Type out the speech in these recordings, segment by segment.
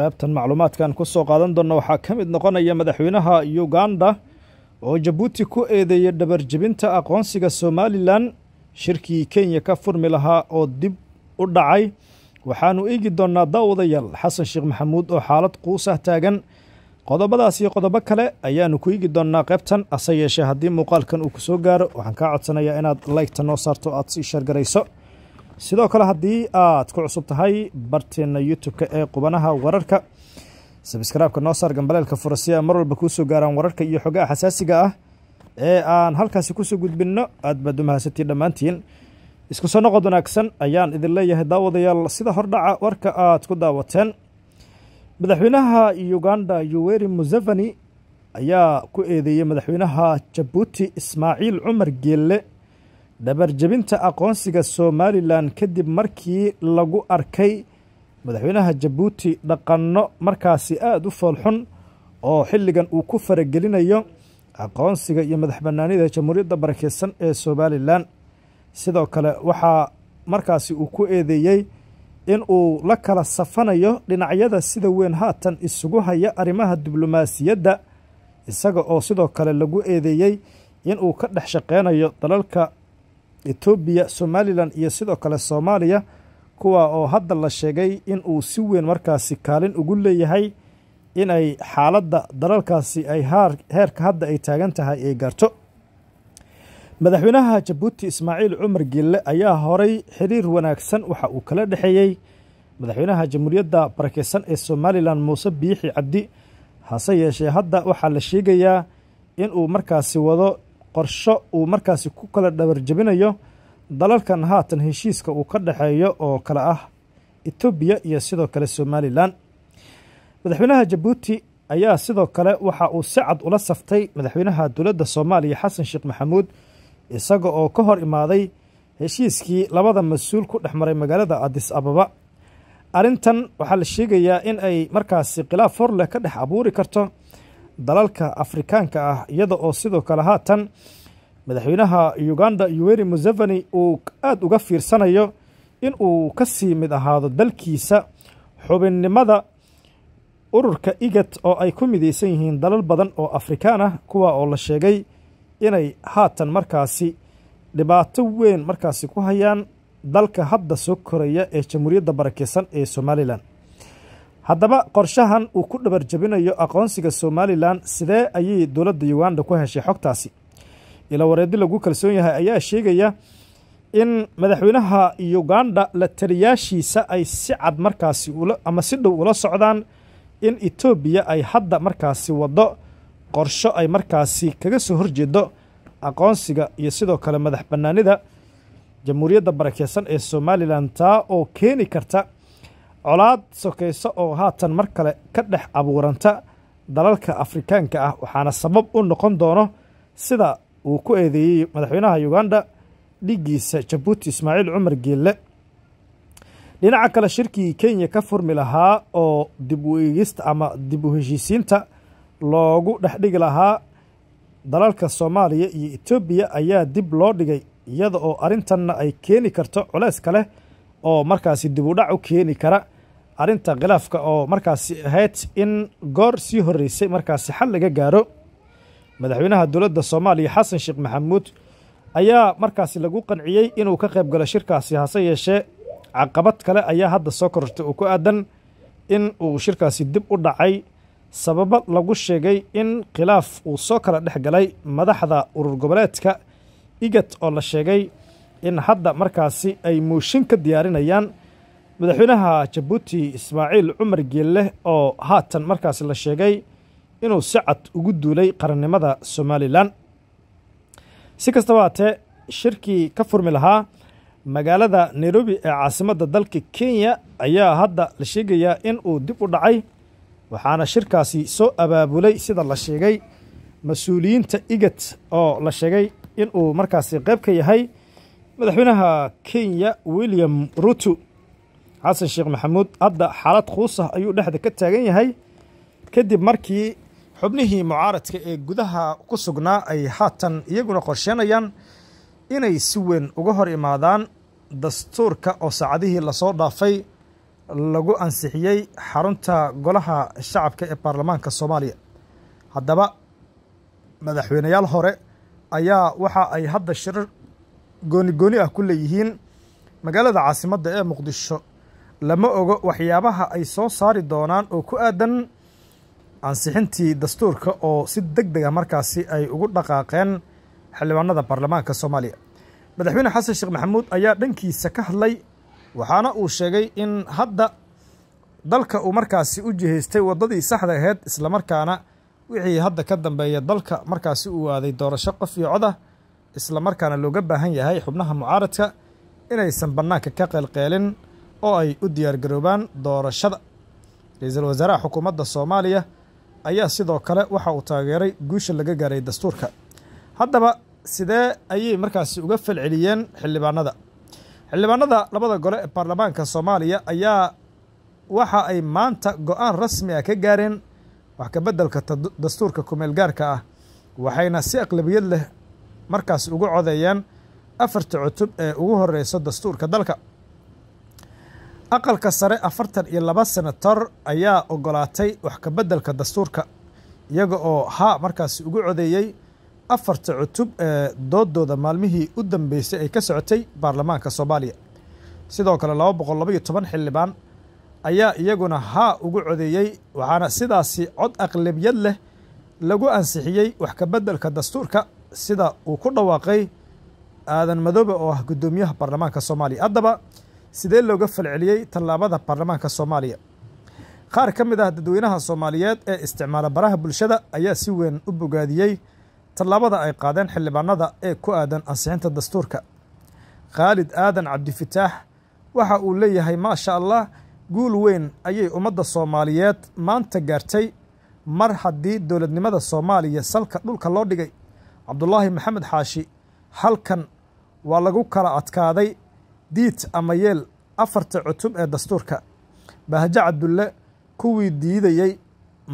qaybtan macluumaadkan ku soo qaadan doonno waxaa ka mid noqonaya madaxweynaha uganda oo jabuuti ku eedeeyay dhabarjebinta aqoonsiga somalilan shirkii kenya ka furmi lahaa oo dib u dhacay waxaanu eegi doonnaa daawadayaal xasan sheekh maxamuud oo xaalad quusah taagan qodobadaas iyo qodobo kale ayaanu ku eegi doonnaa qaybtan ase yeeshee haddii muuqaalkan uu ku soo gaaro waxaan kaa codsanayaa inaad laygta noo saarto aad sii shargarayso sidoo kale haddii aad ku cusub tahay barteena youtube-ka ee qubanaha wararka sabskraibka noo saar gambaleelka fura si a mar walba kuusoo gaaraan wararka iyo xogaha xasaasiga ah ee aan halkaasi kusoo gudbinno aad baad u mahadsantiin dhammaantiin isku soo noqod wanaagsan ayaan idin leeyahay daawadayaal sida hordhaca warka aad ku daawateen madaxweynaha uganda yuweri museveni ayaa ku eedeeyey madaxweynaha jabuuti ismaaciil cumar geelle dhabarjebinta aqoonsiga somalilan kadib markii lagu arkay madaxweynaha jabuuti dhaqanno markaasi aada u foolxun oo xilligan uu ku faragelinayo aqoonsiga iyo madax bannaanida jamhuuriyadda barakeysan ee somalilan sidoo kale waxaa markaasi uu ku eedeeyey in uu la kala safanayo dhinacyada sida weyn haatan isugu haya arrimaha diblomaasiyadda isaga oo sidoo kale lagu eedeeyey in uu ka dhex shaqeynayo dalalka etoobiya somalilan iyo sidoo kale soomaaliya kuwa oo hadda la sheegay in uu si weyn markaasi kaalin ugu leeyahay inay xaaladda dalalkaasi ay heerka hadda ay taagan tahay ay gaarto madaxweynaha jabuuti ismaaciil cumar giille ayaa horay xiriir wanaagsan waxa uu kala dhexeeyey madaxweynaha jamhuuriyadda barakeysan ee somalilan muuse biixi cabdi hase yeeshee hadda waxaa la sheegayaa in uu markaasi wado qorsho uu markaasi ku kala dhabarjebinayo dalalkan haatan heshiiska uu ka dhexeeyo oo kale ah etoobiya iyo sidoo kale somalilan madaxweynaha jabuuti ayaa sidoo kale waxa uu si cad ula saftay madaxweynaha dowladda soomaaliya xasan sheekh maxamuud isaga oo ka hor imaaday heshiiskii labada mas-uul ku dhex maray magaalada adis ababa arrintan waxaa la sheegayaa in ay markaasi khilaaf hor leh ka dhex abuuri karto dalalka afrikaanka ah iyada oo sidoo kale haatan madaxweynaha uganda yuweri museveni uu aada uga fiirsanayo in uu ka sii mid ahaado dalkiisa xubinnimada ururka igat oo ay ku midaysan yihiin dalal badan oo afrikaan ah kuwa oo la sheegay inay haatan markaasi dhibaato weyn markaasi ku hayaan dalka hadda soo koraya ee jamhuuriyadda barakeysan ee somalilan haddaba qorshahan uu ku dhabar jabinayo aqoonsiga somalilan sidee ayay dowladda uganda ku heshay xogtaasi ila wareedi lagu kalsoon yahay ayaa sheegaya in madaxweynaha uganda la taliyaashiisa ay si cad markaasi ama si dhow ula socdaan in etoobiya ay hadda markaasi waddo qorsho ay markaasi kaga soo horjeedo aqoonsiga iyo sidoo kale madax bannaanida jamhuuriyadda barakeysan ee somalilan taa oo keeni karta colaad sokayso oo haatan mar kale ka dhex abuuranta dalalka afrikaanka ah waxaana sabab u noqon doono sida uu ku eedeeyey madaxweynaha uganda dhiggiisa jabuuti ismaaciil cumar geelle dhinaca kale shirkii kenya ka furmi lahaa oo dib u eegista ama dib u heshiisiinta loogu dhex dhigi lahaa dalalka soomaaliya iyo etoobiya ayaa dib loo dhigay iyada oo arrintanna ay keeni karto colays ka leh oo markaasi dib dibudhac u keeni kara arrinta khilaafka oo markaasi ahayd in goor sii horreysay markaasi xal laga gaaro madaxweynaha dowladda soomaaliya xasan sheekh maxamuud ayaa markaasi lagu qanciyey inuu ka qayb galo shirkaasi hase yeeshee caqabad kale ayaa hadda soo korortay oo ku aadan in uu shirkaasi dib u dhacay sababo lagu sheegay in khilaaf uu soo kala dhex galay madaxda urur goboleedka igad oo la sheegay in hadda markaasi ay mooshin ka diyaarinayaan madaxweynaha jabuuti ismaaciil cumar geelleh oo haatan markaasi la sheegay inuu si cad ugu duulay qarannimada somalilan si kastaba haatee shirkii ka furmi lahaa magaalada nairobi ee caasimadda dalka kenya ayaa hadda la sheegayaa in uu dib u dhacay waxaana shirkaasi soo abaabulay sida la sheegay mas-uuliyiinta igat oo la sheegay in uu markaasi qayb ka yahay madaxweynaha kenya william ruto xasan sheekh maxamuud hadda xaalad khuus ah ayuu dhexda ka taagan yahay kadib markii xubnihii mucaaradka ee gudaha ku sugnaa ay haatan iyaguna qorsheenayaan inay si weyn uga hor imaadaan dastuurka oo saacadihii lasoo dhaafay lagu ansixiyey xarunta golaha shacabka ee baarlamaanka soomaaliya haddaba madaxweynayaal hore ayaa waxa ay hadda shirar gooni gooni ah ku leeyihiin magaalada caasimadda ee muqdisho lama ogo waxyaabaha ay soo saari doonaan oo ku aadan ansixintii dastuurka oo si deg dega ah markaasi ay ugu dhaqaaqeen xildhibaanada baarlamaanka soomaaliya madaxweyne xasan sheekh maxamuud ayaa dhankiisa ka hadlay waxaana uu sheegay in hadda dalka uu markaasi u jihaystay waddadii saxda ahayd islamarkaana wixii hadda ka dambeeya dalka markaasi uu aaday doorasho qof iyo cod ah islamarkaana looga baahan yahay xubnaha mucaaradka inaysan bannaanka ka qeelqeelin oo ay u diyaargaroobaan doorashada ra-iisul wasaaraha xukuumadda soomaaliya ayaa sidoo kale waxa uu taageeray guusha laga gaaray dastuurka haddaba sidee ayay markaasi uga falceliyeen xildhibaanada xildhibaanada labada gole ee baarlamaanka soomaaliya ayaa waxa ay maanta go-aan rasmi ah ka gaareen wax kabeddelka dastuurka kumeelgaarka ah waxayna si aqlabiyad leh markaas ugu codayaan afarta cutub ee ugu horeyso dastuurka dalka aqalka sare afartan iyo laba senator ayaa ogolaatay wax ka beddelka dastuurka iyaga oo haa markaasi ugu codeeyey afarta cutub ee doodooda maalmihii u dambeysay ay ka socotay baarlamaanka soomaaliya sidoo kale laba boqol labaiyo toban xildhibaan ayaa iyaguna haa ugu codeeyey waxaana sidaasi cod aqlabiyad leh lagu ansixiyey wax ka beddelka dastuurka sida uu ku dhawaaqay aadan madoobe oo ah guddoomiyaha baarlamaanka soomaaliya haddaba sidee looga falceliyey tallaabada baarlamaanka soomaaliya qaar ka mid ah dadweynaha soomaaliyeed ee isticmaala baraha bulshada ayaa si weyn u bogaadiyey tallaabada ay qaadeen xildhibaanada ee ku aadan ansixinta dastuurka khaalid aadan cabdifitaax waxa uu leeyahay maasha allah guul weyn ayay ummadda soomaaliyeed maanta gaartay mar haddii dowladnimada soomaaliya salka dhulka loo dhigay cabdullaahi maxamed xaashi halkan waa lagu kala adkaaday diid ama yeel afarta cutub ee dastuurka bahjo cabdulle kuwii diidayey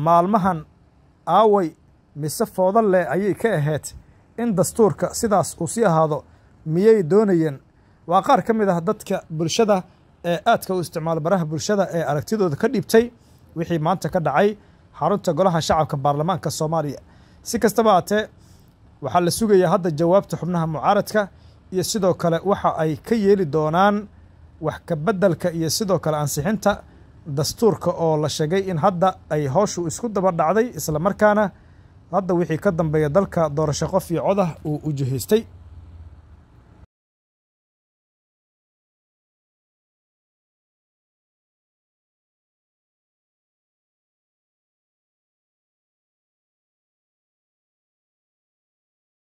maalmahan aaway mise fooda leh ayay ka ahayd in dastuurka sidaas uu sii ahaado miyay doonayeen waa qaar ka mid ah dadka bulshada ee aadka u isticmaala baraha bulshada ee aragtidooda ka dhiibtay wixii maanta ka dhacay xarunta golaha shacabka baarlamaanka soomaaliya si kastaba haatee waxaa la sugayaa hadda jawaabta xubnaha mucaaradka iyo sidoo kale waxa ay ka yeeli doonaan wax ka kabeddelka iyo sidoo kale ansixinta dastuurka oo la sheegay in hadda ay howshu isku daba dhacday isla markaana hadda wixii ka dambeeya dalka doorasho qof iyo codah uu ujahaystay